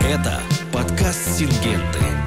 Это подкаст «Сингенты».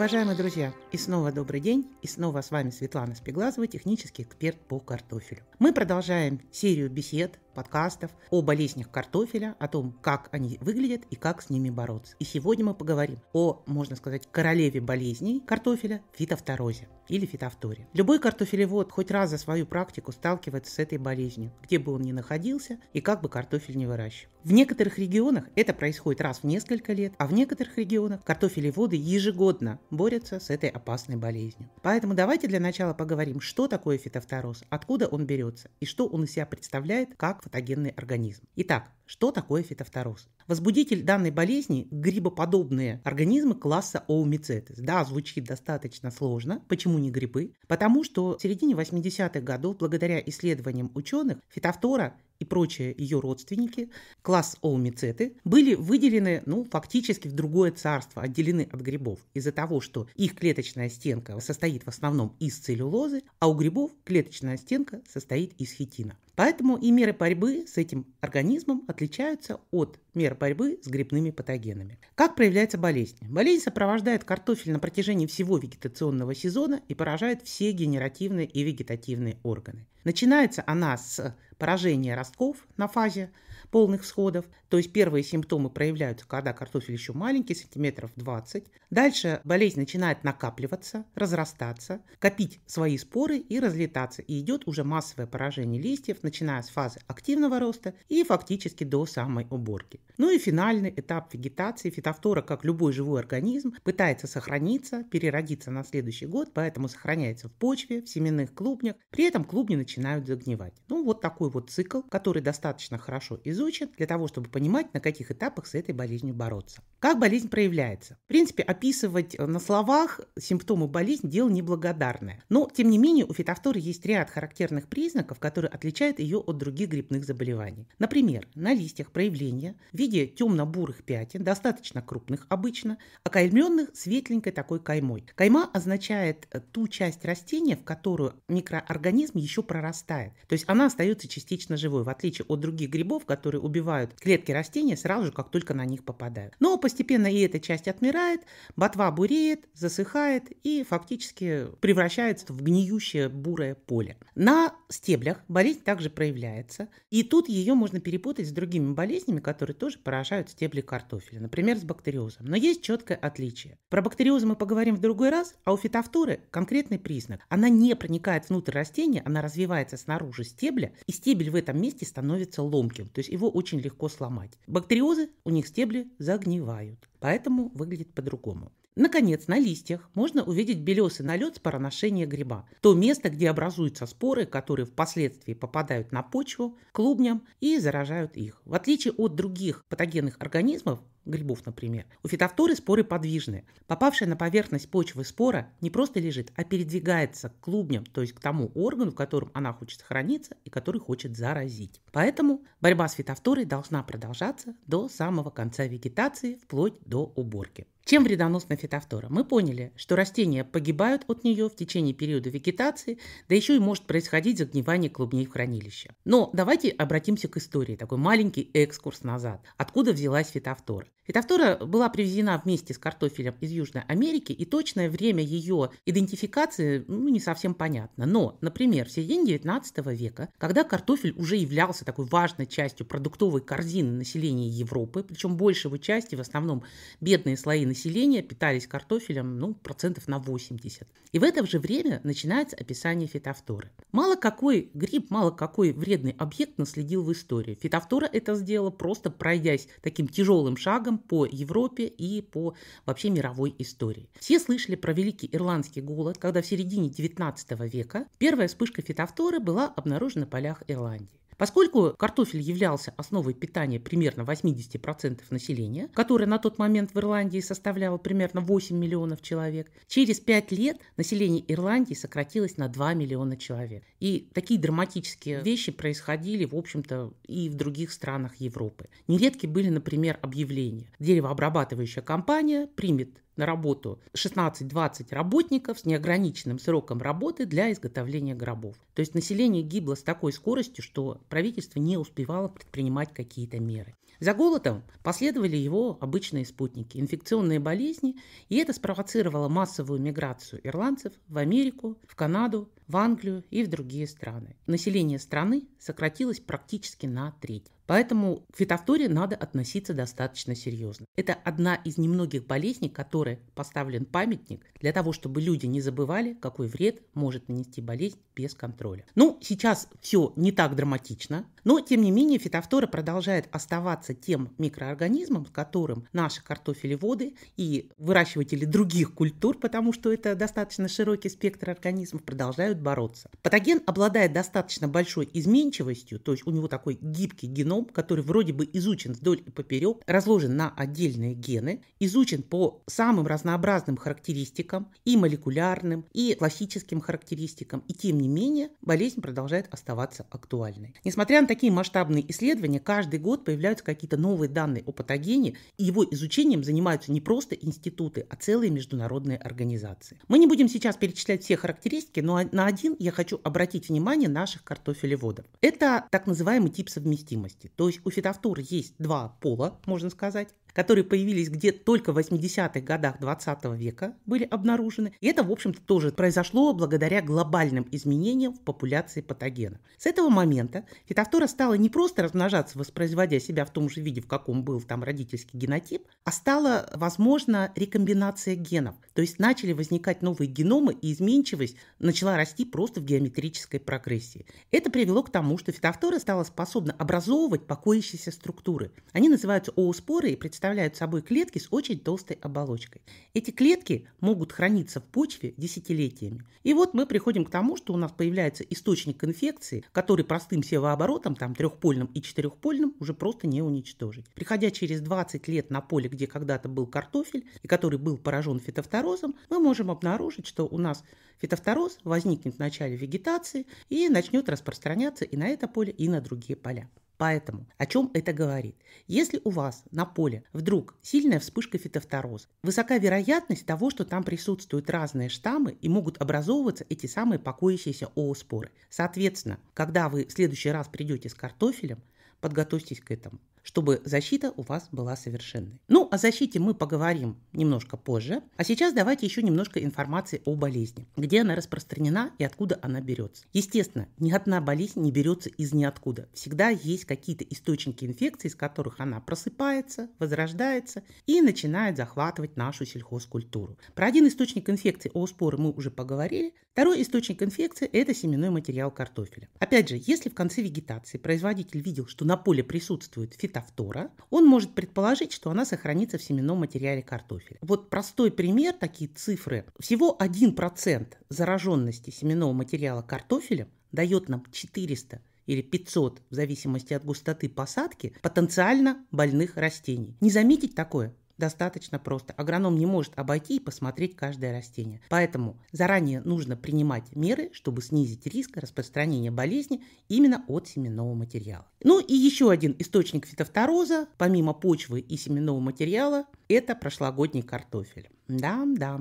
Уважаемые друзья, и снова добрый день, и снова с вами Светлана Спиглазова, технический эксперт по картофелю. Мы продолжаем серию бесед, подкастов о болезнях картофеля, о том, как они выглядят и как с ними бороться. И сегодня мы поговорим о, можно сказать, королеве болезней картофеля – фитофторозе или фитофторе. Любой картофелевод хоть раз за свою практику сталкивается с этой болезнью, где бы он ни находился и как бы картофель не выращивал. В некоторых регионах это происходит раз в несколько лет, а в некоторых регионах картофелеводы ежегодно борется с этой опасной болезнью. Поэтому давайте для начала поговорим, что такое фитофтороз, откуда он берется и что он из себя представляет как фотогенный организм. Итак, что такое фитофтороз? Возбудитель данной болезни – грибоподобные организмы класса Оумицетис. Да, звучит достаточно сложно. Почему не грибы? Потому что в середине 80-х годов, благодаря исследованиям ученых, фитофтора и прочие ее родственники, класс Олмицеты были выделены ну, фактически в другое царство, отделены от грибов из-за того, что их клеточная стенка состоит в основном из целлюлозы, а у грибов клеточная стенка состоит из хитина. Поэтому и меры борьбы с этим организмом отличаются от мер борьбы с грибными патогенами. Как проявляется болезнь? Болезнь сопровождает картофель на протяжении всего вегетационного сезона и поражает все генеративные и вегетативные органы. Начинается она с поражения ростков на фазе, полных всходов. То есть первые симптомы проявляются, когда картофель еще маленький, сантиметров 20. Дальше болезнь начинает накапливаться, разрастаться, копить свои споры и разлетаться. И идет уже массовое поражение листьев, начиная с фазы активного роста и фактически до самой уборки. Ну и финальный этап вегетации. Фитофтора, как любой живой организм, пытается сохраниться, переродиться на следующий год, поэтому сохраняется в почве, в семенных клубнях. При этом клубни начинают загнивать. Ну вот такой вот цикл, который достаточно хорошо изучен изучен для того, чтобы понимать, на каких этапах с этой болезнью бороться. Как болезнь проявляется? В принципе, описывать э, на словах симптомы болезни – дело неблагодарное. Но, тем не менее, у фитофторы есть ряд характерных признаков, которые отличают ее от других грибных заболеваний. Например, на листьях проявления в виде темно-бурых пятен, достаточно крупных обычно, окаймленных светленькой такой каймой. Кайма означает э, ту часть растения, в которую микроорганизм еще прорастает. То есть она остается частично живой, в отличие от других грибов, которые которые убивают клетки растения сразу же, как только на них попадают. Но постепенно и эта часть отмирает, ботва буреет, засыхает и фактически превращается в гниющее бурое поле. На стеблях болезнь также проявляется, и тут ее можно перепутать с другими болезнями, которые тоже поражают стебли картофеля, например, с бактериозом. Но есть четкое отличие. Про бактериоз мы поговорим в другой раз, а у фитофторы конкретный признак. Она не проникает внутрь растения, она развивается снаружи стебля, и стебель в этом месте становится ломким, то есть его очень легко сломать. Бактериозы, у них стебли загнивают, поэтому выглядит по-другому. Наконец, на листьях можно увидеть белесый налет с параношения гриба. То место, где образуются споры, которые впоследствии попадают на почву, клубням и заражают их. В отличие от других патогенных организмов, грибов, например. У фитофторы споры подвижные. Попавшая на поверхность почвы спора не просто лежит, а передвигается к клубням, то есть к тому органу, в котором она хочет сохраниться и который хочет заразить. Поэтому борьба с фитофторой должна продолжаться до самого конца вегетации, вплоть до уборки. Чем вредоносна фитофтора? Мы поняли, что растения погибают от нее в течение периода вегетации, да еще и может происходить загнивание клубней в хранилище. Но давайте обратимся к истории, такой маленький экскурс назад. Откуда взялась фитофтора? Фитофтора была привезена вместе с картофелем из Южной Америки, и точное время ее идентификации ну, не совсем понятно. Но, например, в середине 19 века, когда картофель уже являлся такой важной частью продуктовой корзины населения Европы, причем большей части, в основном бедные слои населения питались картофелем ну, процентов на 80. И в это же время начинается описание фитофторы. Мало какой гриб, мало какой вредный объект наследил в истории. Фитофтора это сделала просто пройдясь таким тяжелым шагом по Европе и по вообще мировой истории. Все слышали про Великий Ирландский голод, когда в середине 19 века первая вспышка фитофторы была обнаружена в полях Ирландии. Поскольку картофель являлся основой питания примерно 80% населения, которое на тот момент в Ирландии составляло примерно 8 миллионов человек, через 5 лет население Ирландии сократилось на 2 миллиона человек. И такие драматические вещи происходили, в общем-то, и в других странах Европы. Нередки были, например, объявления. Деревообрабатывающая компания примет на работу 16-20 работников с неограниченным сроком работы для изготовления гробов. То есть население гибло с такой скоростью, что правительство не успевало предпринимать какие-то меры. За голодом последовали его обычные спутники – инфекционные болезни, и это спровоцировало массовую миграцию ирландцев в Америку, в Канаду, в Англию и в другие страны. Население страны сократилось практически на треть. Поэтому к фитофторе надо относиться достаточно серьезно. Это одна из немногих болезней, которой поставлен памятник для того, чтобы люди не забывали, какой вред может нанести болезнь без контроля. Ну, сейчас все не так драматично, но тем не менее фитофтора продолжает оставаться тем микроорганизмом, с которым наши картофелеводы и выращиватели других культур, потому что это достаточно широкий спектр организмов, продолжают бороться. Патоген обладает достаточно большой изменчивостью, то есть у него такой гибкий геном, геном, который вроде бы изучен вдоль и поперек, разложен на отдельные гены, изучен по самым разнообразным характеристикам, и молекулярным, и классическим характеристикам, и тем не менее болезнь продолжает оставаться актуальной. Несмотря на такие масштабные исследования, каждый год появляются какие-то новые данные о патогене, и его изучением занимаются не просто институты, а целые международные организации. Мы не будем сейчас перечислять все характеристики, но на один я хочу обратить внимание наших картофелеводов. Это так называемый тип совместимости. То есть у фитофтуры есть два пола, можно сказать которые появились где только в 80-х годах 20 века, были обнаружены. И это, в общем-то, тоже произошло благодаря глобальным изменениям в популяции патогена. С этого момента фитофтора стала не просто размножаться, воспроизводя себя в том же виде, в каком был там родительский генотип, а стала, возможно, рекомбинация генов. То есть начали возникать новые геномы, и изменчивость начала расти просто в геометрической прогрессии. Это привело к тому, что фитофтора стала способна образовывать покоящиеся структуры. Они называются ооспоры и представляют представляют собой клетки с очень толстой оболочкой. Эти клетки могут храниться в почве десятилетиями. И вот мы приходим к тому, что у нас появляется источник инфекции, который простым севооборотом, там трехпольным и четырехпольным, уже просто не уничтожить. Приходя через 20 лет на поле, где когда-то был картофель, и который был поражен фитофторозом, мы можем обнаружить, что у нас фитофтороз возникнет в начале вегетации и начнет распространяться и на это поле, и на другие поля. Поэтому о чем это говорит? Если у вас на поле вдруг сильная вспышка фитофтороза, высока вероятность того, что там присутствуют разные штаммы и могут образовываться эти самые покоящиеся ооспоры. Соответственно, когда вы в следующий раз придете с картофелем, подготовьтесь к этому чтобы защита у вас была совершенной. Ну, о защите мы поговорим немножко позже. А сейчас давайте еще немножко информации о болезни, где она распространена и откуда она берется. Естественно, ни одна болезнь не берется из ниоткуда. Всегда есть какие-то источники инфекции, из которых она просыпается, возрождается и начинает захватывать нашу сельхозкультуру. Про один источник инфекции, о споры, мы уже поговорили. Второй источник инфекции – это семенной материал картофеля. Опять же, если в конце вегетации производитель видел, что на поле присутствует фитоцид, фитофтора, он может предположить, что она сохранится в семенном материале картофеля. Вот простой пример, такие цифры. Всего 1% зараженности семенного материала картофелем дает нам 400 или 500, в зависимости от густоты посадки, потенциально больных растений. Не заметить такое? достаточно просто. Агроном не может обойти и посмотреть каждое растение. Поэтому заранее нужно принимать меры, чтобы снизить риск распространения болезни именно от семенного материала. Ну и еще один источник фитофтороза, помимо почвы и семенного материала, это прошлогодний картофель. Да, да.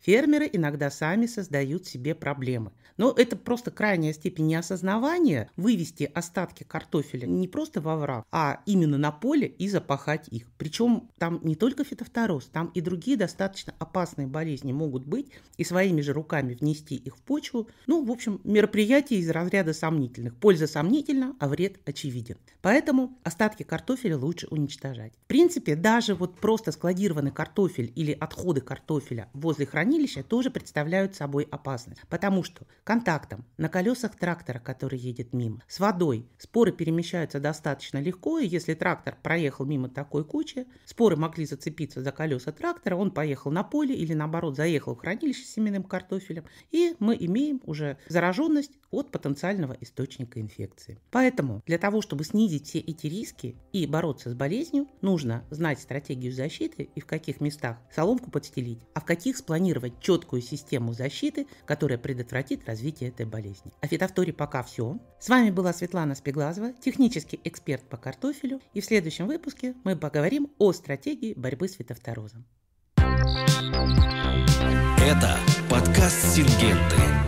Фермеры иногда сами создают себе проблемы. Но это просто крайняя степень неосознавания вывести остатки картофеля не просто во враг, а именно на поле и запахать их. Причем там не только фитофтороз, там и другие достаточно опасные болезни могут быть, и своими же руками внести их в почву. Ну, в общем, мероприятие из разряда сомнительных. Польза сомнительна, а вред очевиден. Поэтому остатки картофеля лучше уничтожать. В принципе, даже вот просто складированный картофель или отходы картофеля возле хранения хранилища тоже представляют собой опасность, потому что контактом на колесах трактора, который едет мимо, с водой споры перемещаются достаточно легко, и если трактор проехал мимо такой кучи, споры могли зацепиться за колеса трактора, он поехал на поле или наоборот заехал в хранилище с семенным картофелем, и мы имеем уже зараженность от потенциального источника инфекции. Поэтому для того, чтобы снизить все эти риски и бороться с болезнью, нужно знать стратегию защиты и в каких местах соломку подстелить, а в каких спланировать сформулировать четкую систему защиты, которая предотвратит развитие этой болезни. О фитофторе пока все. С вами была Светлана Спеглазова, технический эксперт по картофелю, и в следующем выпуске мы поговорим о стратегии борьбы с фитофторозом. Это подкаст Сингенты.